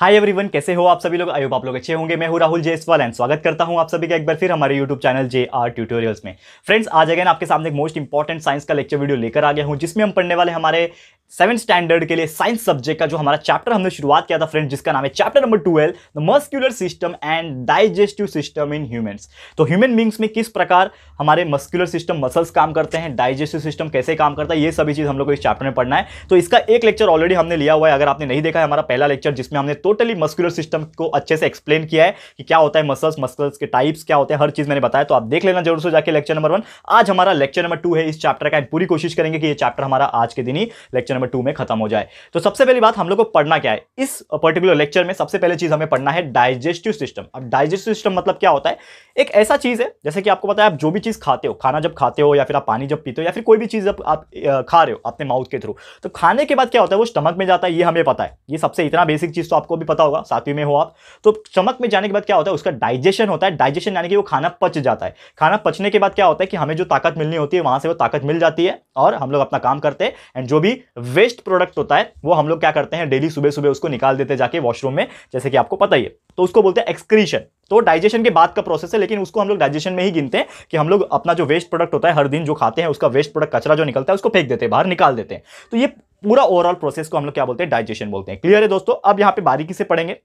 hi everyone कैसे हो आप सभी लोग आयोग आप लोग अच्छे होंगे मैं हूं राहुल जयसवाल एंड स्वागत करता हूं आप सभी का एक बार फिर हमारे YouTube channel J R tutorials में फ्रेंड्स आज अगेन आपके सामने एक मोस्ट इंपॉर्टेंट साइंस का लेक्चर वीडियो लेकर आ गया हूं जिसमें हम पढ़ने वाले हमारे सेवन स्टैंडर्ड के लिए साइंस सब्जेक्ट का जो हमारा चैप्टर हमने शुरुआत किया था फ्रेंड जिसका नाम है chapter number twelve the muscular system and digestive system in humans तो ह्यूमन बींग्स में किस प्रकार हमारे मस्क्यूलर सिस्टम मसल्स काम करते हैं डाइजेस्टिव सिस्टम कैसे काम करता है ये सभी चीज़ हम लोग को इस चैप्टर में पढ़ना है तो इसका एक लेक्चर ऑलरेडी हमने लिया हुआ है अगर आपने नहीं देखा है हमारा पहला लेक्चर जिसमें हमने टोटली मस्कुलर सिस्टम को अच्छे से एक्सप्लेन किया है कि क्या होता है मसल्स मसल्स के टाइप्स क्या होते हैं हर चीज़ मैंने बताया तो आप देख लेना जरूर से जाके लेक्चर नंबर वन आज हमारा लेक्चर नंबर टू है इस चैप्टर का पूरी कोशिश करेंगे कि यह चैप्टर हमारा आज के दिन ही लेक्चर नंबर टू में खत्म हो जाए तो सबसे पहली बात हम लोग को पढ़ना क्या है इस पर्टिकुलर लेक्चर में सबसे पहले चीज़ हमें पढ़ना है डाइजेस्टिव सिस्टम अब डाइजेस्टिव सिस्टम मतलब क्या होता है एक ऐसा चीज़ है जैसे कि आपको पता है आप जो भी चीज़ खाते हो खाना जब खाते हो या फिर आप पानी जब पीते हो या फिर कोई भी चीज़ जब आप खा रहे हो अपने माउथ के थ्रू तो खाने के बाद क्या होता है वो स्टमक में जाता है ये हमें पता है ये सबसे इतना बेसिक चीज़ तो आपको आपको भी पता होगा सातवीं में हो आप तो चमक में जाने के बाद क्या होता है उसका डाइजेशन होता है डाइजेशन यानी कि वो खाना पच जाता है खाना पचने के बाद क्या होता है कि हमें जो ताकत मिलनी होती है वहां से वो ताकत मिल जाती है और हम लोग अपना काम करते हैं एंड जो भी वेस्ट प्रोडक्ट होता है वो हम लोग क्या करते हैं डेली सुबह सुबह उसको निकाल देते जाके वॉशरूम में जैसे कि आपको पता ही है तो उसको बोलते हैं एक्सक्रीशन तो डाइजेशन के बाद का प्रोसेस है लेकिन उसको हम लोग डाइजेशन में ही गिनते हैं कि हम लोग अपना जो वेस्ट प्रोडक्ट होता है हर दिन जो खाते हैं उसका वेस्ट प्रोडक्ट कचरा जो निकलता है उसको फेंक देते हैं बाहर निकाल देते हैं तो ये पूरा ओवरऑल प्रोसेस को हम लोग क्या बोलते हैं डाइजेशन बोलते हैं क्लियर है दोस्तों अब यहाँ पे बारीकी से पढ़ेंगे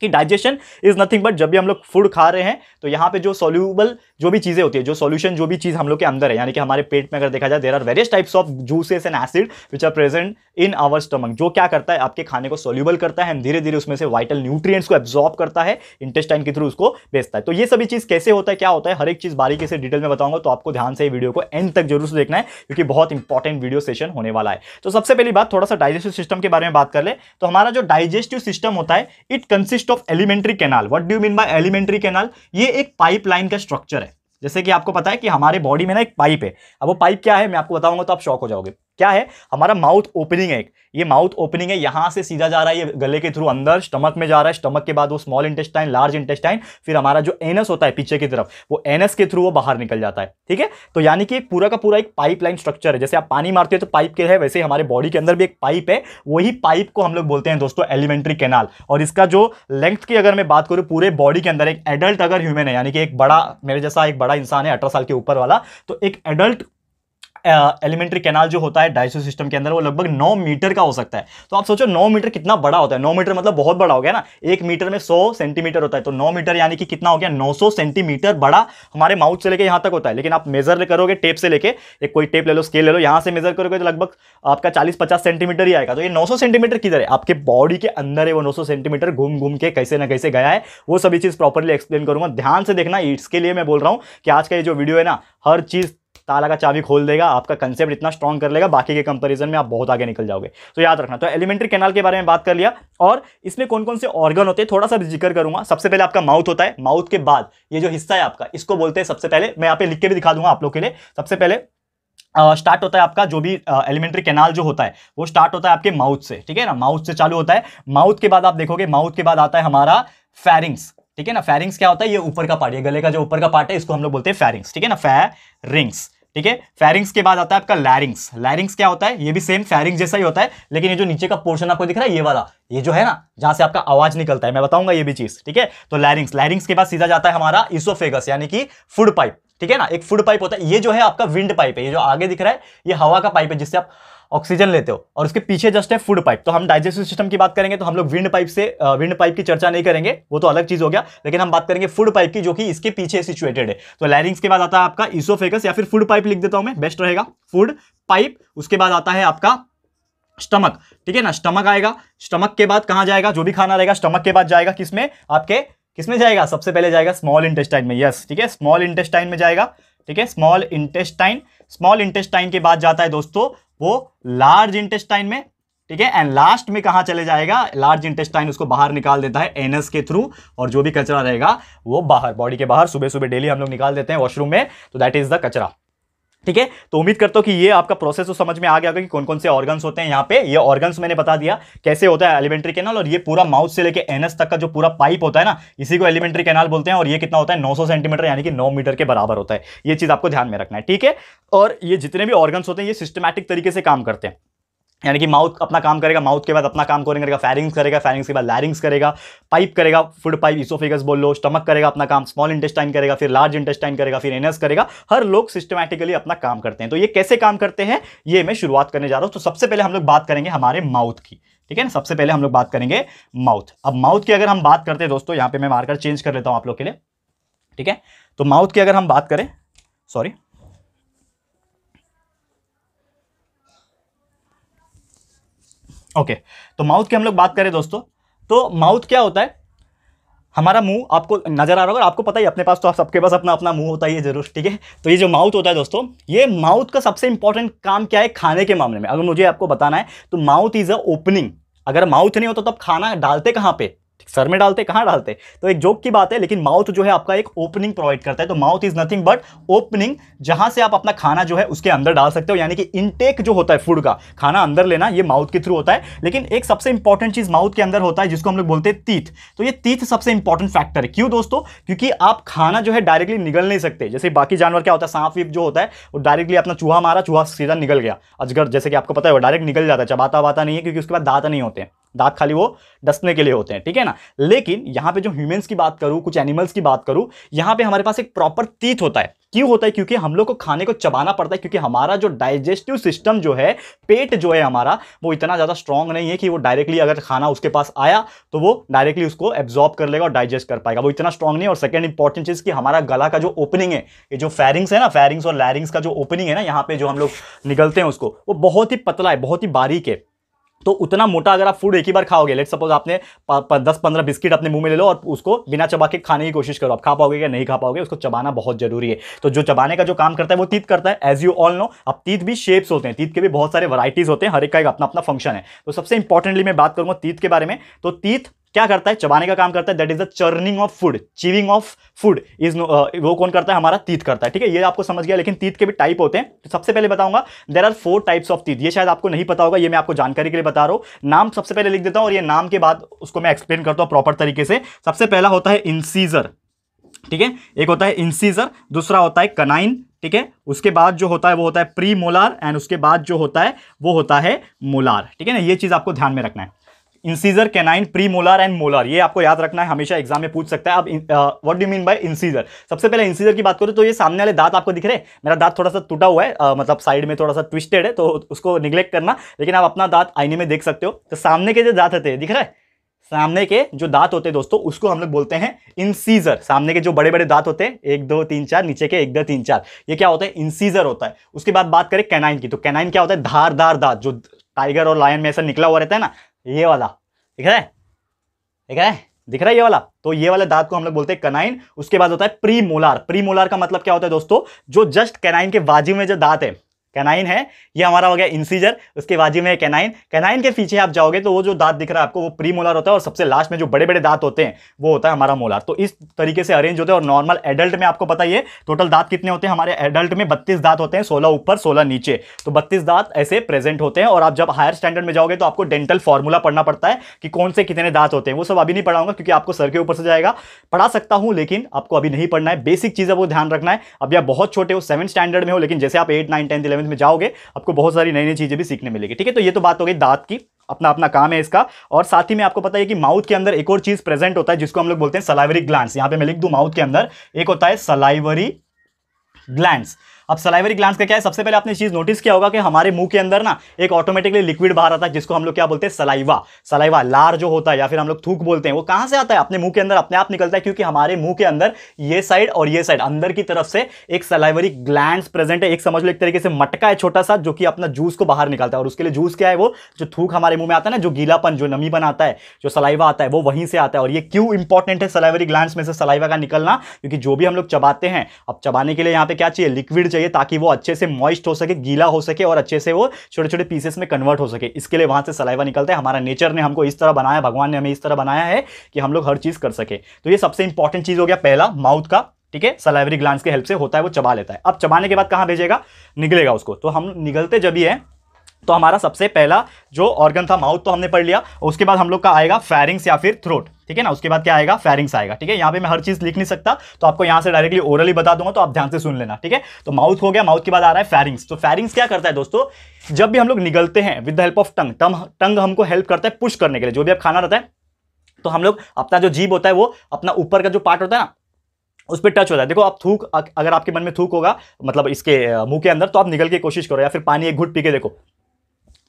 कि डाइजेशन इज नथिंग बट जब भी हम लोग फूड खा रहे हैं तो यहाँ पे जो सोल्यूबल जो भी चीज़ें होती है जो सोल्यूशन जो भी चीज़ हम लोग के अंदर है यानी कि हमारे पेट में अगर देखा जाए there are various types of juices and acid which are present in our stomach जो क्या करता है आपके खाने को सोल्यूबल करता है धीरे धीरे उसमें से वाइटल न्यूट्रिय को एब्जॉर्ब करता है इंटेस्टाइन के थ्रू उसको बेचता है तो ये सभी चीज़ कैसे होता है क्या होता है हर एक चीज़ बारीकी से डिटेल में बताऊंगा तो आपको ध्यान से वीडियो को एंड तक जरूर से देखना है क्योंकि बहुत इंपॉर्टेंट वीडियो सेशन होने वाला है तो सबसे पहली बात थोड़ा सा डाइजेस्टिव सिस्टम के बारे में बात कर ले तो हमारा जो डाइजेस्टिव सिस्टम होता है it consist consist of elementary canal what do mean by elementary canal ये एक पाइपलाइन का स्ट्रक्चर है जैसे कि आपको पता है कि हमारे बॉडी में ना एक पाइप है अब वो पाइप क्या है मैं आपको बताऊंगा तो आप शॉक हो जाओगे क्या है हमारा माउथ ओपनिंग है एक ये माउथ ओपनिंग है यहां से सीधा जा रहा है ये गले के थ्रू अंदर स्टमक में जा रहा है स्टमक के बाद वो स्मॉल इंटेस्टाइन लार्ज इंटेस्टाइन फिर हमारा जो एनएस होता है पीछे की तरफ वो एनएस के थ्रू वो बाहर निकल जाता है ठीक है तो यानी कि पूरा का पूरा एक पाइपलाइन स्ट्रक्चर है जैसे आप पानी मारते हो तो पाइप के है वैसे हमारे बॉडी के अंदर भी एक पाइप है वही पाइप को हम लोग बोलते हैं दोस्तों एलिमेंट्री कैनाल और इसका जो लेंथ की अगर मैं बात करूँ पूरे बॉडी के अंदर एक एडल्ट अगर ह्यूमन है यानी कि एक बड़ा मेरे जैसा एक बड़ा इंसान है अठारह साल के ऊपर वाला तो एक एडल्ट एलिमेंट्री कैनाल जो होता है डायसो सिस्टम के अंदर वो लगभग नौ मीटर का हो सकता है तो आप सोचो नौ मीटर कितना बड़ा होता है नौ मीटर मतलब बहुत बड़ा हो गया ना एक मीटर में सौ सेंटीमीटर होता है तो नौ मीटर यानी कि कितना हो गया नौ सेंटीमीटर बड़ा हमारे माउथ से लेकर यहाँ तक होता है लेकिन आप मेजर करोगे टेप से लेके एक कोई टेप ले लो स्केल ले लो यहाँ से मेजर करोगे तो लगभग आपका चालीस पचास सेंटीमीटर ही आएगा तो ये नौ सेंटीमीटर किधर है आपके बॉडी के अंदर है वो नौ सेंटीमीटर घूम घूम के कैसे ना कैसे गया है वो सभी चीज़ प्रॉपरली एक्सप्लेन करूँगा ध्यान से देखना इसके लिए मैं बोल रहा हूँ कि आज का ये जो वीडियो है ना हर चीज़ ताला का चाबी खोल देगा आपका कंसेप्ट इतना स्ट्रॉन्ग कर लेगा बाकी के कंपेरिजन में आप बहुत आगे निकल जाओगे तो याद रखना तो एलिमेंट्री कैनाल के बारे में बात कर लिया और इसमें कौन कौन से ऑर्गन होते हैं थोड़ा सा जिक्र करूंगा सबसे पहले आपका माउथ होता है माउथ के बाद ये जो हिस्सा है आपका इसको बोलते हैं सबसे पहले मैं यहाँ पे लिख के भी दिखा दूंगा आप लोग के लिए सबसे पहले स्टार्ट uh, होता है आपका जो भी एलिमेंट्री uh, कैनाल जो होता है वो स्टार्ट होता है आपके माउथ से ठीक है ना माउथ से चालू होता है माउथ के बाद आप देखोगे माउथ के बाद आता है हमारा फेरिंग्स ठीक है ना फैरिंग्स क्या होता है ये ऊपर का पार्ट ये गले का जो ऊपर का पार्ट है इसको हम लोग बोलते हैं फेरिंग्स ठीक है ना फैरिंग्स ठीक है फेरिंग्स के बाद आता है आपका लैरिंग्स लैरिंग्स क्या होता है ये भी सेम फेरिंग जैसा ही होता है लेकिन ये जो नीचे का पोर्शन आपको दिख रहा है ये वाला ये जो है ना जहां से आपका आवाज निकलता है मैं बताऊंगा ये भी चीज ठीक है तो लैरिंग्स लैरिंग्स के बाद सीधा जाता है हमारा इसोफेगस यानी कि फूड पाइप ठीक है ना एक फूड पाइप होता है ये जो है आपका विंड पाइप है ये जो आगे दिख रहा है ये हवा का पाइप है जिससे आप ऑक्सीजन लेते हो और उसके पीछे जस्ट है फूड पाइप तो हम डाइजेस्टिव सिस्टम की बात करेंगे तो हम लोग विंड पाइप से विंड पाइप की चर्चा नहीं करेंगे वो तो अलग चीज़ हो गया लेकिन हम बात करेंगे फूड पाइप की जो कि इसके पीछे सिचुएटेड है तो लैरिंग्स के बाद आता है आपका इसोफेगस या फिर फूड पाइप लिख देता हूं मैं बेस्ट रहेगा फूड पाइप उसके बाद आता है आपका स्टमक ठीक है ना स्टमक आएगा स्टमक के बाद कहाँ जाएगा जो भी खाना रहेगा स्टमक के बाद जाएगा किसमें आपके किसमें जाएगा सबसे पहले जाएगा स्मॉल इंटेस्टाइन में यस ठीक है स्मॉल इंटेस्टाइन में जाएगा ठीक है स्मॉल इंटेस्टाइन स्मॉल इंटेस्टाइन के बाद जाता है दोस्तों वो लार्ज इंटेस्टाइन में ठीक है एंड लास्ट में कहा चले जाएगा लार्ज इंटेस्टाइन उसको बाहर निकाल देता है एनएस के थ्रू और जो भी कचरा रहेगा वो बाहर बॉडी के बाहर सुबह सुबह डेली हम लोग निकाल देते हैं वॉशरूम में तो दैट इज द कचरा ठीक है तो उम्मीद करता हूँ कि ये आपका प्रोसेस तो समझ में आ गया होगा कि कौन कौन से ऑर्गन्स होते हैं यहाँ पे ये ऑर्गन्स मैंने बता दिया कैसे होता है एलिमेंट्री कैनाल और ये पूरा माउथ से लेके एनएस तक का जो पूरा पाइप होता है ना इसी को एलिमेंट्री कैनाल बोलते हैं और ये कितना होता है नौ सेंटीमीटर यानी कि नौ मीटर के बराबर होता है ये चीज़ आपको ध्यान में रखना है ठीक है और ये जितने भी ऑर्गन्स होते हैं ये सिस्टमैटिक तरीके से काम करते हैं यानी कि माउथ अपना काम करेगा माउथ के बाद अपना काम करेगा फैरिंग्स करेगा फैरिंग्स के बाद लैरिंग्स करेगा पाइप करेगा फूड पाइप इसोफिगस बोल लो स्टमक करेगा अपना काम स्मॉल इंटेस्टाइन करेगा फिर लार्ज इंटेस्टाइन करेगा फिर एनएस करेगा हर लोग सिस्टमैटिकली अपना काम करते हैं तो ये कैसे काम करते हैं ये मैं शुरुआत करने जा रहा हूँ तो सबसे पहले हम लोग बात करेंगे हमारे माउथ की ठीक है ना सबसे पहले हम लोग बात करेंगे माउथ अब माउथ की अगर हम बात करते हैं दोस्तों यहाँ पे मैं मार्कर चेंज कर लेता हूँ आप लोग के लिए ठीक है तो माउथ की अगर हम बात करें सॉरी ओके तो माउथ की हम लोग बात करें दोस्तों तो माउथ क्या होता है हमारा मुंह आपको नज़र आ रहा होगा आपको पता ही अपने पास तो आप सबके पास अपना अपना मुंह होता है जरूर ठीक है तो ये जो माउथ होता है दोस्तों ये माउथ का सबसे इंपॉर्टेंट काम क्या है खाने के मामले में अगर मुझे आपको बताना है तो माउथ इज़ अ ओपनिंग अगर माउथ नहीं होता तो आप खाना डालते कहाँ पे सर में डालते कहाँ डालते तो एक जोक की बात है लेकिन माउथ जो है आपका एक ओपनिंग प्रोवाइड करता है तो mouth is nothing but opening जहां से आप अपना खाना जो है उसके अंदर डाल सकते हो यानी कि इनटेक जो होता है फूड का खाना अंदर लेना ये माउथ के थ्रू होता है लेकिन एक सबसे इंपॉर्टेंट चीज माउथ के अंदर होता है जिसको हम लोग बोलते हैं तीथ तो ये तीथ सबसे इंपॉर्टेंट फैक्टर है क्यों दोस्तों क्योंकि आप खाना जो है डायरेक्टली निगल नहीं सकते जैसे बाकी जानवर क्या होता है सांप वीप जो होता है वो डायरेक्टली अपना चूहा मारा चूहा सीधा निकल गया अजगर जैसे कि आपको पता है वो डायरेक्ट निकल जाता है चबाता वाता नहीं है क्योंकि उसके बाद दाता नहीं होते हैं दांत खाली वो डसने के लिए होते हैं ठीक है ना लेकिन यहाँ पे जो ह्यूमेंस की बात करूँ कुछ एनिमल्स की बात करूँ यहाँ पे हमारे पास एक प्रॉपर तीत होता है क्यों होता है क्योंकि हम लोग को खाने को चबाना पड़ता है क्योंकि हमारा जो डाइजेस्टिव सिस्टम जो है पेट जो है हमारा वो इतना ज़्यादा स्ट्रांग नहीं है कि वो डायरेक्टली अगर खाना उसके पास आया तो वो डायरेक्टली उसको एब्जॉर्ब कर लेगा और डाइजेस्ट कर पाएगा वो इतना स्ट्रांग नहीं है और सेकेंड इंपॉर्टेंट चीज़ कि हमारा गला का जो ओपनिंग है ये जो फैरिंग्स है ना फैरिंग्स और लैरिंग्स का जो ओपनिंग है ना यहाँ पर जो हम लोग निकलते हैं उसको वो बहुत ही पतला है बहुत ही बारीक है तो उतना मोटा अगर आप फूड एक ही बार खाओगे लेट सपोज आपने दस पंद्रह बिस्किट अपने मुंह में ले लो और उसको बिना चबा के खाने की कोशिश करो आप खा पाओगे या नहीं खा पाओगे उसको चबाना बहुत जरूरी है तो जो चबाने का जो काम करता है वो तीत करता है एज यू ऑल नो अब तीत भी शेप्स होते हैं तीत के भी बहुत सारे वराइटीज़ होते हैं हर एक का एक अपना अपना फंक्शन है तो सबसे इंपॉर्टेंटली मैं बात करूंगा तीत के बारे में तो तीत क्या करता है चबाने का काम करता है that is the churning of food chewing of food is वो कौन करता है हमारा तीत करता है ठीक है ये आपको समझ गया लेकिन तीत के भी टाइप होते हैं तो सबसे पहले बताऊंगा there are four types of teeth ये शायद आपको नहीं पता होगा ये मैं आपको जानकारी के लिए बता रहा हूँ नाम सबसे पहले लिख देता हूँ और ये नाम के बाद उसको मैं एक्सप्लेन करता हूँ प्रॉपर तरीके से सबसे पहला होता है इंसीजर ठीक है एक होता है इंसीजर दूसरा होता है कनाइन ठीक है उसके बाद जो होता है वो होता है प्री मोलार एंड उसके बाद जो होता है वो होता है मोलार ठीक है ना ये चीज़ आपको ध्यान में रखना है incisor canine premolar and molar ये आपको याद रखना है हमेशा एग्जाम में पूछ सकता है अब what do mean by incisor सबसे पहले इंसीजर की बात करें तो ये सामने वाले दांत आपको दिख रहे हैं मेरा दांत थोड़ा सा टूटा हुआ है आ, मतलब साइड में थोड़ा सा ट्विस्टेड है तो उसको निग्लेक्ट करना लेकिन आप अपना दांत आईने में देख सकते हो तो सामने के जो दांत होते हैं दिख रहा है सामने के जो दांत होते हैं दोस्तों उसको हम लोग बोलते हैं इंसीजर सामने के जो बड़े बड़े दांत होते हैं एक दो तीन चार नीचे के एक दो तीन चार ये क्या होता है इंसीजर होता है उसके बाद बात करें कैनाइन की तो कैनाइन क्या होता है धारदार दांत जो टाइगर और लायन में ऐसा निकला हुआ रहता है ना ये वाला दिख रहा है दिख रहा है दिख रहा है ये वाला तो ये वाले दांत को हम लोग बोलते हैं कनाइन उसके बाद होता है प्री मोलार प्री मोलार का मतलब क्या होता है दोस्तों जो जस्ट कनाइन के बाजू में जो दांत है कैनाइन है ये हमारा हो गया इंसीजर उसके बाजू में कैनाइन कैनाइन के पीछे आप जाओगे तो वो जो दांत दिख रहा है आपको वो प्री मोलर होता है और सबसे लास्ट में जो बड़े बड़े दांत होते हैं वो होता है हमारा मोलर तो इस तरीके से अरेंज होते हैं और नॉर्मल एडल्ट में आपको पता ही है टोटल दांत कितने होते हैं हमारे एडल्ट में बत्तीस दांत होते हैं सोलह ऊपर सोलह नीचे तो बत्तीस दांत ऐसे प्रेजेंट होते हैं और आप जब हायर स्टैंडर्ड में जाओगे तो आपको डेंटल फॉर्मूला पढ़ना पड़ता है कि कौन से कितने दांत होते हैं वो सब अभी नहीं पढ़ाऊंगा क्योंकि आपको सर के ऊपर से जाएगा पढ़ा सकता हूँ लेकिन आपको अभी नहीं पढ़ना है बेसिक चीज़ है वो ध्यान रखना है अभी आप बहुत छोटे हो सेवन स्टैंडर्ड में हो लेकिन जैसे आप eight nine tenth eleven seventh में जाओगे आपको बहुत सारी नई नई चीज़ें भी सीखने मिलेगी ठीक है तो ये तो बात हो गई दांत की अपना अपना काम है इसका और साथ ही में आपको पता है कि माउथ के अंदर एक और चीज़ प्रेजेंट होता है जिसको हम लोग बोलते हैं सलाइवरी ग्लैंड यहाँ पे मैं लिख दूँ माउथ के अंदर एक होता है सलाइवरी ग्लैंड अब सलाइवरी ग्लांस का क्या है सबसे पहले आपने चीज़ नोटिस किया होगा कि हमारे मुंह के अंदर ना एक ऑटोमेटिकली लिक्विड बाहर आता है जिसको हम लोग क्या बोलते हैं सलाइवा सलाइवा लार जो होता है या फिर हम लोग थूक बोलते हैं वो कहां से आता है अपने मुंह के अंदर अपने आप निकलता है क्योंकि हमारे मुंह के अंदर ये साइड और ये साइड अंदर की तरफ से एक सलाइवरी ग्लैंड प्रेजेंट है एक समझ लो एक तरीके से मटका है छोटा सा जो कि अपना जूस को बाहर निकालता है और उसके लिए जूस क्या है वो जो थूक हमारे मुंह में आता है ना जो गीलापन जो नमी बनाता है जो सलाइवा आता है वो वहीं से आता है और ये क्यों इंपॉर्टेंट है सलाइवरी ग्लैंड में से सलाइवा का निकलना क्योंकि जो भी हम लोग चबाते हैं अब चबाने के लिए यहाँ पे क्या चाहिए लिक्विड चाहिए चाहिए ताकि वो अच्छे से मॉइस्ट हो सके गीला हो सके और अच्छे से वो छोटे छोटे पीसेस में कन्वर्ट हो सके इसके लिए वहां से सलाइवा निकलता है हमारा नेचर ने हमको इस तरह बनाया भगवान ने हमें इस तरह बनाया है कि हम लोग हर चीज़ कर सके तो ये सबसे इंपॉर्टेंट चीज़ हो गया पहला माउथ का ठीक है सलाइवरी ग्लांस के हेल्प से होता है वो चबा लेता है अब चबाने के बाद कहाँ भेजेगा निकलेगा उसको तो हम निगलते जब ही है तो हमारा सबसे पहला जो ऑर्गन था माउथ तो हमने पढ़ लिया उसके बाद हम लोग का आएगा फैरिंग्स या फिर थ्रोट ठीक है ना उसके बाद क्या आएगा फेरिंग्स आएगा ठीक है यहाँ पे मैं हर चीज लिख नहीं सकता तो आपको यहाँ से डायरेक्टली ओरली बता दूंगा तो आप ध्यान से सुन लेना ठीक है तो माउथ हो गया माउथ के बाद आ रहा है फेरिंग्स तो फेरिंग्स क्या करता है दोस्तों जब भी हम लोग निगलते हैं with the help of tongue tongue हमको हेल्प करता है पुश करने के लिए जो भी आप खाना रहता है तो हम लोग अपना जो जीभ होता है वो अपना ऊपर का जो पार्ट होता है ना उस पर टच होता है देखो आप थूक अगर आपके मन में थूक होगा मतलब इसके मुंह के अंदर तो आप निकल के कोशिश करो या फिर पानी एक घुट पी के देखो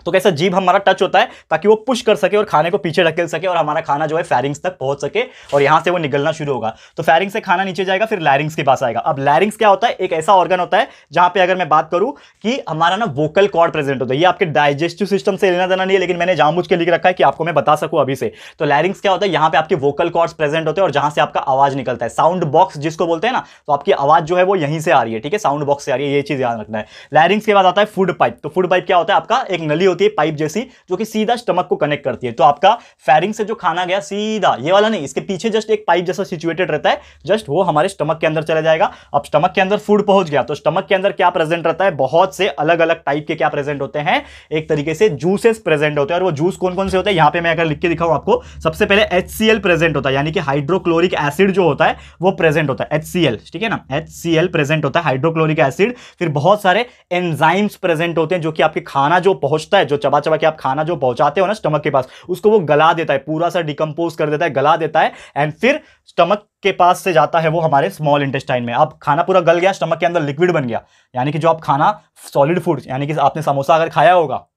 तो कैसा जीभ हमारा टच होता है ताकि वो पुश कर सके और खाने को पीछे ढकेल सके और हमारा खाना जो है फैरिंग्स तक पहुंच सके और यहाँ से वो निकलना शुरू होगा तो फैरिंग से खाना नीचे जाएगा फिर लैरिंग्स के पास आएगा अब लैरिंग्स क्या होता है एक ऐसा ऑर्गन होता है जहाँ पे अगर मैं बात करूँ कि हमारा ना वोकल कॉर्ड प्रेजेंट होता है ये आपके डाइजेस्टिव सिस्टम से लेना देना नहीं है लेकिन मैंने जानबूझ के लिख रखा है कि आपको मैं बता सकूँ अभी से तो लैरिंग्स क्या होता है यहाँ पे आपके वोकल कॉर्ड्स प्रेजेंट होते हैं और जहाँ से आपका आवाज निकलता है साउंड बॉक्स जिसको बोलते हैं ना तो आपकी आवाज जो है वो यहीं से आ रही है ठीक है साउंड बॉक्स से आ रही है ये चीज याद रखना है लैरिंग्स के बाद आता है फूड पाइप तो फूड पाइप क्या होता है आपका एक नली होती है पाइप जैसी जो कि सीधा स्टमक को कनेक्ट करती है तो आपका फैरिंग से जो खाना गया सीधा ये वाला नहीं इसके पीछे जस्ट एक पाइप जैसा सिचुएटेड रहता है जस्ट वो हमारे स्टमक के अंदर चला जाएगा अब स्टमक के अंदर फूड पहुंच गया तो स्टमक के अंदर क्या प्रेजेंट रहता है बहुत से अलग अलग टाइप के क्या प्रेजेंट होते हैं एक तरीके से जूसेस प्रेजेंट होते हैं और वो जूस कौन कौन से होते हैं यहां पर मैं अगर लिख के दिखाऊँ आपको सबसे पहले एच प्रेजेंट होता है यानी कि हाइड्रोक्लोरिक एसिड जो होता है वो प्रेजेंट होता है एच ठीक है ना एच प्रेजेंट होता है हाइड्रोक्लोरिक एसिड फिर बहुत सारे एनजाइम्स प्रेजेंट होते हैं जो कि आपके खाना जो पहुंचता है जो चबा चबा के आप खाना जो पहुंचाते हो ना स्टमक के पास उसको वो गला देता है पूरा सा डिकम्पोज कर देता है गला देता है एंड फिर स्टमक के पास से जाता है वो हमारे स्मॉल इंटेस्टाइन में अब खाना पूरा गल गया स्टमक के अंदर लिक्विड बन गया यानी कि जो आप खाना सॉलिड फूड यानी कि आपने समोसा अगर खाया होगा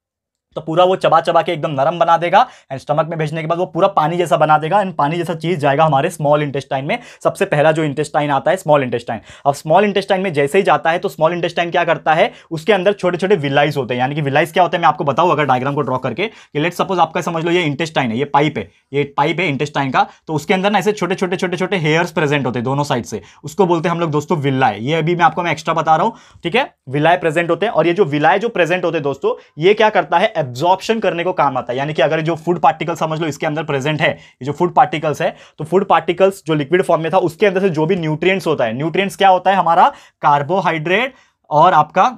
तो पूरा वो चबा चबा के एकदम नरम बना देगा एंड स्टमक में भेजने के बाद वो पूरा पानी जैसा बना देगा एंड पानी जैसा चीज जाएगा हमारे स्मॉल इंटेस्टाइन में सबसे पहला जो इंटेस्टाइन आता है स्मॉल इंटेस्टाइन अब स्मॉल इंटेस्टाइन में जैसे ही जाता है तो स्मॉल इंटेस्टाइन क्या करता है उसके अंदर छोटे छोटे विलाइज होते हैं यानी कि विलाइज क्या होता है मैं आपको बताऊँ अगर डायग्राम को ड्रॉ करके कि लेट सपोज आपका समझ लो ये इंटेस्टाइन है ये पाइप है ये पाइप है इंटेस्टाइन का तो उसके अंदर ना ऐसे छोटे छोटे छोटे छोटे हेयर्स प्रेजेंट होते हैं दोनों साइड से उसको बोलते हैं हम लोग दोस्तों विलाय ये अभी मैं आपको मैं एक्स्ट्रा बता रहा हूँ ठीक है विलाय प्रेजेंट होते हैं और ये जो विलाय जो प्रेजेंट होते हैं दोस्तों ये क्या करता है एब्जॉर्प्शन करने को काम आता है यानी कि अगर जो फूड पार्टिकल समझ लो इसके अंदर प्रेजेंट है ये जो फूड पार्टिकल्स है तो फूड पार्टिकल्स जो लिक्विड फॉर्म में था उसके अंदर से जो भी न्यूट्रिएंट्स होता है न्यूट्रिएंट्स क्या होता है हमारा कार्बोहाइड्रेट और आपका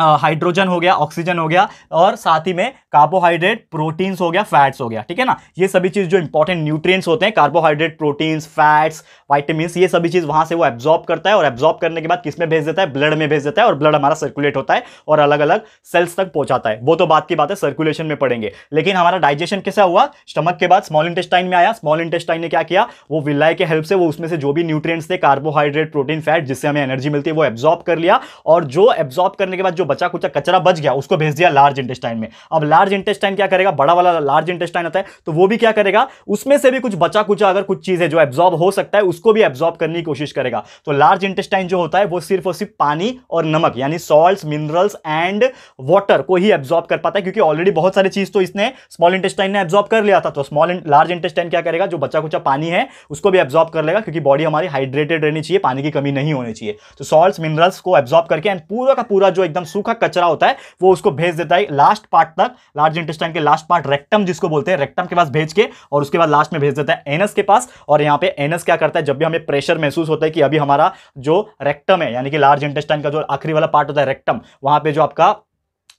हाइड्रोजन हो गया ऑक्सीजन हो गया और साथ ही में कार्बोहाइड्रेट प्रोटीन्स हो गया फैट्स हो गया ठीक है ना ये सभी चीज़ जो इंपॉर्टेंट न्यूट्रिएंट्स होते हैं कार्बोहाइड्रेट प्रोटीन्स फैट्स वाइटामिन ये सभी चीज़ वहाँ से वो एब्जॉर्ब करता है और एब्जॉर्ब करने के बाद किस में भेज देता है ब्लड में भेज देता है और ब्लड हमारा सर्कुलेट होता है और अलग अलग सेल्स तक पहुँचाता है वो तो बात की बात है सर्कुलेशन में पड़ेंगे लेकिन हमारा डाइजेशन कैसा हुआ स्टमक के बाद स्मॉल इंटेस्टाइन में आया स्मॉल इंटेस्टाइन ने क्या किया वो विलाई के हेल्प से वो उसमें से जो भी न्यूट्रिएंट्स थे कार्बोहाइड्रेट प्रोटीन फैट जिससे हमें एनर्जी मिलती है वो एब्जॉर्ब कर लिया और जो एब्जॉर्ब करने के बाद जो बचा कुचा कचरा बच गया उसको भेज दिया लार्ज इंटेस्टाइन में अब लार्ज इंटेस्टाइन क्या करेगा बड़ा वाला लार्ज इंटेस्टाइन आता है तो वो भी क्या करेगा उसमें से भी कुछ बचा कुचा अगर कुछ चीज़ है जो एब्जॉर्ब हो सकता है उसको भी एब्जॉर्ब करने की कोशिश करेगा तो लार्ज इंटेस्टाइन जो होता है वो सिर्फ और सिर्फ पानी और नमक यानी सॉल्ट मिनरल्स एंड वॉटर को ही एब्जॉर्ब कर पाता है क्योंकि ऑलरेडी बहुत सारी चीज़ तो इसने स्मॉल इंटेस्टाइन ने एब्जॉर्ब कर लिया था तो स्मॉल लार्ज इंटेस्टाइन क्या करेगा जो बचा कुचा पानी है उसको भी एब्जॉर्ब कर लेगा क्योंकि बॉडी हमारी हाइड्रेटेड रहनी चाहिए पानी की कमी नहीं होनी चाहिए तो सॉल्ट मिनरल्स को एब्जॉर्ब करके एंड पूरा का पूरा जो एकदम सूखा कचरा होता है वो उसको भेज देता है लास्ट पार्ट तक लार्ज इंटेस्टाइन के लास्ट पार्ट रेक्टम जिसको बोलते हैं रेक्टम के पास भेज के और उसके बाद लास्ट में भेज देता है एनस के पास और यहाँ पे एनस क्या करता है जब भी हमें प्रेशर महसूस होता है कि अभी हमारा जो रेक्टम है यानी कि लार्ज इंटेस्टाइन का जो आखिरी वाला पार्ट होता है रेक्टम वहां पर जो आपका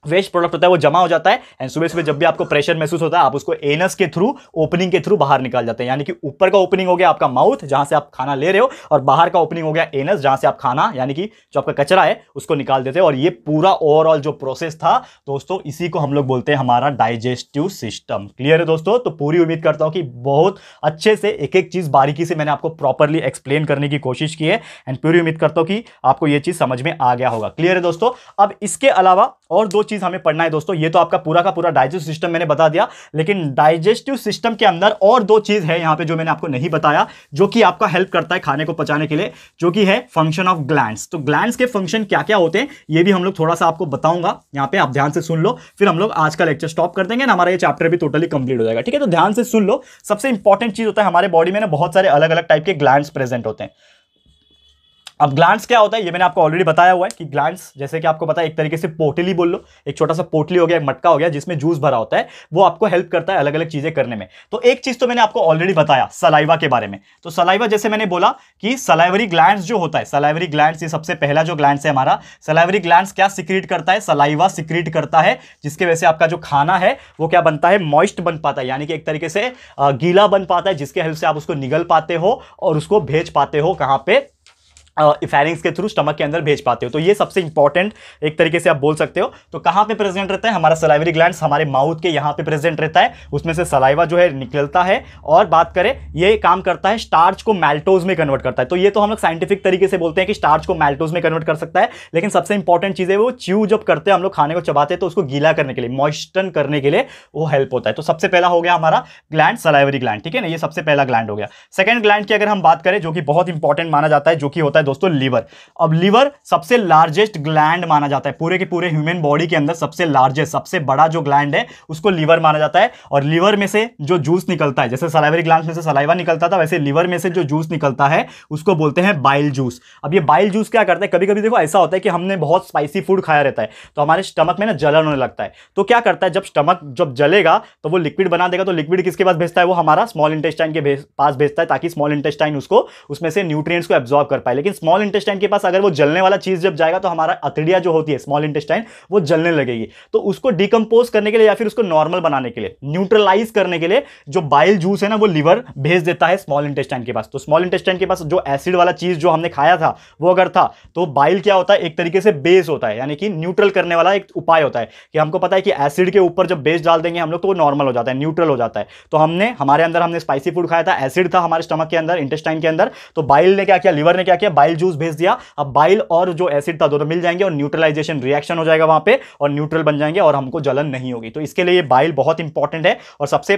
वेस्ट प्रोडक्ट होता है वो जमा हो जाता है एंड सुबह सुबह जब भी आपको प्रेशर महसूस होता है आप उसको एनस के थ्रू ओपनिंग के थ्रू बाहर निकाल जाते हैं यानी कि ऊपर का ओपनिंग हो गया आपका माउथ जहां से आप खाना ले रहे हो और बाहर का ओपनिंग हो गया एनस जहां से आप खाना यानी कि जो आपका कचरा है उसको निकाल देते हैं और ये पूरा ओवरऑल जो प्रोसेस था दोस्तों इसी को हम लोग बोलते हैं हमारा डाइजेस्टिव सिस्टम क्लियर है दोस्तों तो पूरी उम्मीद करता हूँ कि बहुत अच्छे से एक एक चीज़ बारीकी से मैंने आपको प्रॉपरली एक्सप्लेन करने की कोशिश की है एंड पूरी उम्मीद करता हूँ कि आपको ये चीज़ समझ में आ गया होगा क्लियर है दोस्तों अब इसके अलावा और दो चीज़ हमें पढ़ना है दोस्तों ये तो आपका पूरा का पूरा डाइजेस्टिव सिस्टम मैंने बता दिया लेकिन डाइजेस्टिव सिस्टम के अंदर और दो चीज़ है यहाँ पे जो मैंने आपको नहीं बताया जो कि आपका हेल्प करता है खाने को पचाने के लिए जो कि है फंक्शन ऑफ ग्लैंड्स तो ग्लैंड्स के फंक्शन क्या क्या होते हैं ये भी हम लोग थोड़ा सा आपको बताऊंगा यहाँ पे आप ध्यान से सुन लो फिर हम लोग आज का लेक्चर स्टॉप कर देंगे ना हमारा ये चैप्टर भी टोटली कंप्लीट हो जाएगा ठीक है तो ध्यान से सुन लो सबसे इंपॉर्टेंट चीज़ होता है हमारे बॉडी में ना बहुत सारे अलग अलग टाइप के ग्लैंड प्रेजेंट होते हैं अब ग्लांस क्या होता है ये मैंने आपको ऑलरेडी बताया हुआ है कि ग्लांस जैसे कि आपको पता है एक तरीके से पोटली बोल लो एक छोटा सा पोटली हो गया एक मटका हो गया जिसमें जूस भरा होता है वो आपको हेल्प करता है अलग अलग चीज़ें करने में तो एक चीज़ तो मैंने आपको ऑलरेडी बताया सलाइवा के बारे में तो सलाइवा जैसे मैंने बोला कि सलाइवरी ग्लैंड जो होता है सलाइवरी ग्लैंड ये सबसे पहला जो ग्लैंड है हमारा सलाइवरी ग्लैंड क्या सिक्रीट करता है सलाइवा सिक्रीट करता है जिसके वजह से आपका जो खाना है वो क्या बनता है मॉइस्ट बन पाता है यानी कि एक तरीके से गीला बन पाता है जिसके हेल्प से आप उसको निगल पाते हो और उसको भेज पाते हो कहाँ पे फेरिंग्स के थ्रू स्टमक के अंदर भेज पाते हो तो ये सबसे इंपॉर्टेंट एक तरीके से आप बोल सकते हो तो कहाँ पे प्रेजेंट रहता है हमारा सलाइवरी ग्लैंड हमारे माउथ के यहाँ पे प्रेजेंट रहता है उसमें से सलाइवा जो है निकलता है और बात करें ये काम करता है स्टार्च को मेल्टोज में कन्वर्ट करता है तो ये तो हम लोग साइंटिफिक तरीके से बोलते हैं कि स्टार्च को मेल्टोज में कन्वर्ट कर सकता है लेकिन सबसे इंपॉर्टेंट चीज़ है वो च्यू जब करते हैं हम लोग खाने को चबाते हैं तो उसको गीला करने के लिए मॉइस्टन करने के लिए वो हेल्प होता है तो सबसे पहला हो गया हमारा ग्लैंड सलाइवरी ग्लैंड ठीक है ना ये सबसे पहला ग्लैंड हो गया सेकेंड ग्लैंड की अगर हम बात करें जो कि बहुत इंपॉर्टेंट माना जाता है जो कि होता है है दोस्तों लीवर अब लीवर सबसे लार्जेस्ट ग्लैंड माना जाता है पूरे के पूरे ह्यूमन बॉडी के अंदर सबसे लार्जेस्ट सबसे बड़ा जो ग्लैंड है उसको लीवर माना जाता है और लीवर में से जो जूस निकलता है जैसे सलाइवरी ग्लैंड में से सलाइवा निकलता था वैसे लीवर में से जो जूस निकलता है उसको बोलते हैं बाइल जूस अब ये बाइल जूस क्या करता है कभी कभी देखो ऐसा होता है कि हमने बहुत स्पाइसी फूड खाया रहता है तो हमारे स्टमक में ना जलन होने लगता है तो क्या करता है जब स्टमक जब जलेगा तो वो लिक्विड बना देगा तो लिक्विड किसके पास भेजता है वो हमारा स्मॉल इंटेस्टाइन के पास भेजता है ताकि स्मॉल इंटेस्टाइन उसको उसमें से न्यूट्रिएंट्स को एब्जॉर्व कर पाए लेकिन लेकिन स्मॉल इंटेस्टाइन के पास अगर वो जलने वाला चीज़ जब जाएगा तो हमारा अथड़िया जो होती है स्मॉल इंटेस्टाइन वो जलने लगेगी तो उसको डिकम्पोज करने के लिए या फिर उसको नॉर्मल बनाने के लिए न्यूट्रलाइज करने के लिए जो बाइल जूस है ना वो लीवर भेज देता है स्मॉल इंटेस्टाइन के पास तो स्मॉल इंटेस्टाइन के पास जो एसिड वाला चीज़ जो हमने खाया था वो अगर था तो बाइल क्या होता है एक तरीके से बेस होता है यानी कि न्यूट्रल करने वाला एक उपाय होता है कि हमको पता है कि एसिड के ऊपर जब बेस डाल देंगे हम लोग तो वो नॉर्मल हो जाता है न्यूट्रल हो जाता है तो हमने हमारे अंदर हमने स्पाइसी फूड खाया था एसिड था हमारे स्टमक के अंदर इंटेस्टाइन के अंदर तो बाइल ने क्या किया लीवर ने क्या किया बाइल जूस भेज दिया अब बाइल और जो एसिड था दोनों मिल जाएंगे और न्यूट्रलाइजेशन रिएक्शन हो जाएगा वहां पे और न्यूट्रल बन जाएंगे और हमको जलन नहीं होगी तो इसके लिए बाइल बहुत इंपॉर्टेंट है और सबसे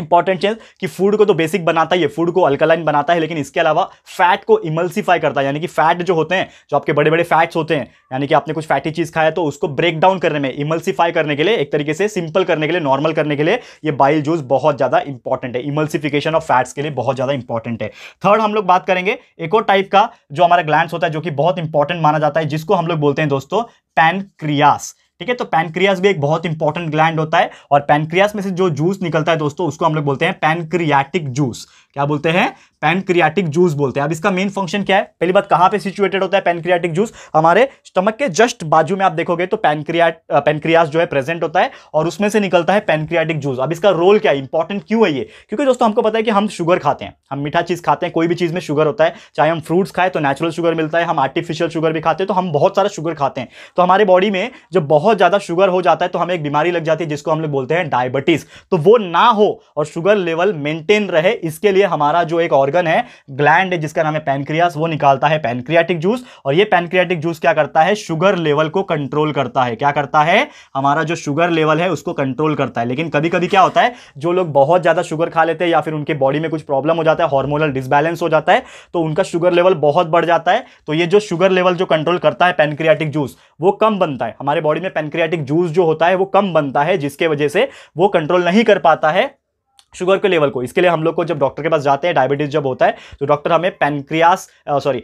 इंपॉर्टेंट चेंज कि फूड को तो बेसिक बनाता ही है फूड को अल्कलाइन बनाता है लेकिन इसके अलावा फैट को इमल्सीफाई करता है यानी कि फैट जो होते हैं जो आपके बड़े बड़े फैट्स होते हैं यानी कि आपने कुछ फैटी चीज़ खाया तो उसको ब्रेक डाउन करने में इमल्सीफाई करने के लिए एक तरीके से सिंपल करने के लिए नॉर्मल करने के लिए ये बाइल जूस बहुत ज़्यादा इंपॉर्टेंट है इमल्सिफिकेशन ऑफ फैट्स के लिए बहुत ज़्यादा इंपॉर्टेंट है थर्ड हम लोग बात करेंगे एक और टाइप का जो हमारा ग्लैंड होता है जो कि बहुत इंपॉर्टेंट माना जाता है जिसको हम लोग बोलते हैं दोस्तों पैनक्रियास ठीक है तो पैनक्रियास भी एक बहुत इंपॉर्टेंट ग्लैंड होता है और पैनक्रियास में से जो जूस निकलता है दोस्तों उसको हम लोग बोलते हैं पैनक्रियाटिक जूस क्या बोलते हैं पैनक्रियाटिक जूस बोलते हैं अब इसका मेन फंक्शन क्या है पहली बात कहाँ पे सिचुएटेड होता है पैनक्रियाटिक जूस हमारे स्टमक के जस्ट बाजू में आप देखोगे तो पैनक्रियाट पैनक्रियास जो है प्रेजेंट होता है और उसमें से निकलता है पैनक्रियाटिक जूस अब इसका रोल क्या है इंपॉर्टेंट क्यों है ये क्योंकि दोस्तों हमको पता है कि हम शुगर खाते हैं हम मीठा चीज़ खाते हैं कोई भी चीज़ में शुगर होता है चाहे हम फ्रूट्स खाए तो नेचुरल शुगर मिलता है हम आर्टिफिशियल शुगर भी खाते हैं तो हम बहुत सारा शुगर खाते हैं तो हमारे बॉडी में जब बहुत ज़्यादा शुगर हो जाता है तो हमें एक बीमारी लग जाती है जिसको हम लोग बोलते हैं डायबिटीज़ तो वो ना हो और शुगर लेवल मेंटेन रहे इसके लिए हमारा जो एक ऑर्गन है ग्लैंड है जिसका नाम है पैनक्रियास वो निकालता है पैनक्रियाटिक जूस और ये पैनक्रियाटिक जूस क्या करता है शुगर लेवल को कंट्रोल करता है क्या करता है हमारा जो शुगर लेवल है उसको कंट्रोल करता है लेकिन कभी कभी क्या होता है जो लोग बहुत ज़्यादा शुगर खा लेते हैं या फिर उनके बॉडी में कुछ प्रॉब्लम हो जाता है हॉर्मोनल डिसबैलेंस हो जाता है तो उनका शुगर लेवल बहुत बढ़ जाता है तो ये जो शुगर लेवल जो कंट्रोल करता है पेनक्रियाटिक जूस वो कम बनता है हमारे बॉडी में पेनक्रियाटिक जूस जो होता है वो कम बनता है जिसके वजह से वो कंट्रोल नहीं कर पाता है शुगर के लेवल को इसके लिए हम लोग को जब डॉक्टर के पास जाते हैं डायबिटीज जब होता है तो डॉक्टर हमें पेनक्रियास सॉरी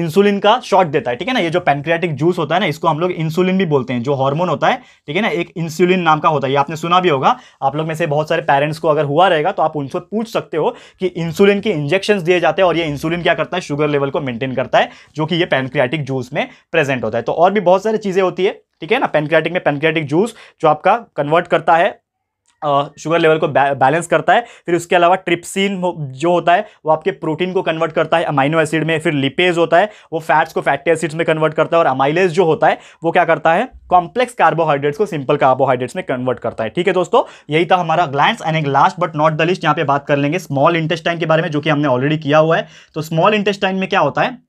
इंसुलिन का शॉट देता है ठीक है ना ये जो पैनक्रियाटिक जूस होता है ना इसको हम लोग इंसुलिन भी बोलते हैं जो हार्मोन होता है ठीक है ना एक इंसुलिन नाम का होता है ये आपने सुना भी होगा आप लोग में से बहुत सारे पेरेंट्स को अगर हुआ रहेगा तो आप उनसे पूछ सकते हो कि इंसुलिन के इंजेक्शन दिए जाते हैं और ये इंसुलिन क्या करता है शुगर लेवल को मेंटेन करता है जो कि ये पैनक्रियाटिक जूस में प्रेजेंट होता है तो और भी बहुत सारी चीज़ें होती है ठीक है ना पेनक्रियाटिक में पेनक्रियाटिक जूस जो आपका कन्वर्ट करता है शुगर लेवल को बैलेंस करता है फिर उसके अलावा ट्रिप्सिन जो होता है वो आपके प्रोटीन को कन्वर्ट करता है अमाइनो एसिड में फिर लिपेज होता है वो फैट्स को फैटी एसिड्स में कन्वर्ट करता है और अमाइलेज जो होता है वो क्या करता है कॉम्प्लेक्स कार्बोहाइड्रेट्स को सिंपल कार्बोहाइड्रेट्स में कन्वर्ट करता है ठीक है दोस्तों यही था हमारा ग्लैंड एंड एक last but not the least यहाँ पे बात कर लेंगे स्मॉल इंटेस्टाइन के बारे में जो कि हमने ऑलरेडी किया हुआ है तो स्मॉल इंटेस्टाइन में क्या होता है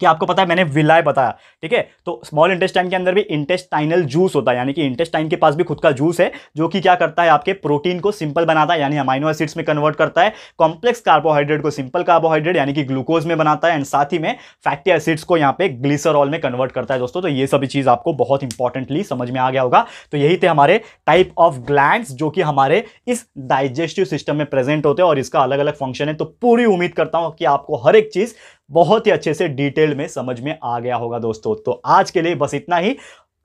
कि आपको पता है मैंने विलाय बताया ठीक है तो स्मॉल इंटेस्टाइन के अंदर भी इंटेस्टाइनल जूस होता है यानी कि इंटेस्टाइन के पास भी खुद का जूस है जो कि क्या करता है आपके प्रोटीन को सिंपल बनाता है यानी अमाइनो एसिड्स में कन्वर्ट करता है कॉम्प्लेक्स कार्बोहाइड्रेट को सिंपल कार्बोहाइड्रेट यानी कि ग्लूकोज में बनाता है एंड साथ ही में फैटी एसिड्स को यहाँ पे ग्लिसरॉल में कन्वर्ट करता है दोस्तों तो ये सभी चीज़ आपको बहुत इंपॉर्टेंटली समझ में आ गया होगा तो यही थे हमारे टाइप ऑफ ग्लैंड जो कि हमारे इस डाइजेस्टिव सिस्टम में प्रेजेंट होते हैं और इसका अलग अलग फंक्शन है तो पूरी उम्मीद करता हूँ कि आपको हर एक चीज़ बहुत ही अच्छे से डिटेल में समझ में आ गया होगा दोस्तों तो आज के लिए बस इतना ही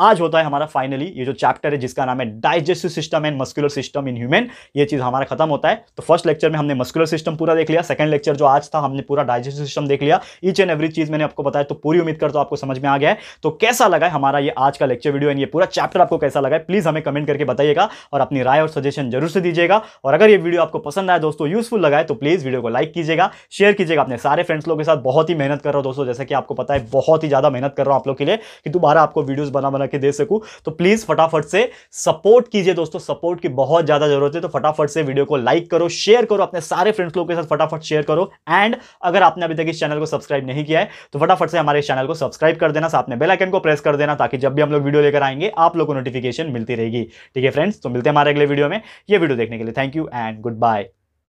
आज होता है हमारा फाइनली ये जो चैप्टर है जिसका नाम है digestive system and muscular system in human ये चीज़ हमारा खत्म होता है तो फर्स्ट लेक्चर में हमने मस्कुलर सिस्टम पूरा देख लिया सेकंड लेक्चर जो आज था हमने पूरा डाइजेस्टिव सिस्टम देख लिया ईच एंड एवरी चीज़ मैंने आपको बताया तो पूरी उम्मीद कर तो आपको समझ में आ गया है तो कैसा लगा है हमारा ये आज का लेक्चर वीडियो एंड ये पूरा चैप्टर आपको कैसा लगा है प्लीज़ हमें कमेंट करके बताइएगा और अपनी राय और सजेशन जरूर से दीजिएगा और अगर ये वीडियो आपको पसंद आए दोस्तों यूजफुल लगा है तो प्लीज़ वीडियो को लाइक कीजिएगा शेयर कीजिएगा अपने सारे फ्रेंड्स लोगों के साथ बहुत ही मेहनत कर रहा हूँ दोस्तों जैसे कि आपको पता है बहुत ही ज़्यादा मेहनत कर रहा हूँ आप लोग के लिए कि दोबारा आपको वीडियोज़ बना बना बना के दे सकूं तो प्लीज़ फटाफट से सपोर्ट कीजिए दोस्तों सपोर्ट की बहुत ज़्यादा ज़रूरत है तो फटाफट से वीडियो को लाइक करो शेयर करो अपने सारे फ्रेंड्स लोगों के साथ फटाफट शेयर करो एंड अगर आपने अभी तक इस चैनल को सब्सक्राइब नहीं किया है तो फटाफट से हमारे चैनल को सब्सक्राइब कर देना साथ में बेलाइकन को प्रेस कर देना ताकि जब भी हम लोग वीडियो लेकर आएंगे आप लोग को नोटिफिकेशन मिलती रहेगी ठीक है फ्रेंड्स तो मिलते हैं हमारे अगले वीडियो में ये वीडियो देखने के लिए thank you and good bye